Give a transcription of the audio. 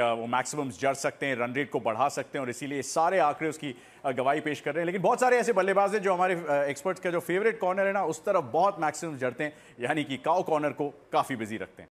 वो मैक्सिमम्स जड़ सकते हैं रन रेट को बढ़ा सकते हैं और इसीलिए सारे आंकड़े उसकी गवाही पेश कर रहे हैं लेकिन बहुत सारे ऐसे बल्लेबाज हैं जो हमारे एक्सपर्ट्स का जो फेवरेट कॉर्नर है ना उस तरफ बहुत मैक्सिमम जड़ते हैं यानी कि काओ कॉर्नर को काफ़ी बिजी रखते हैं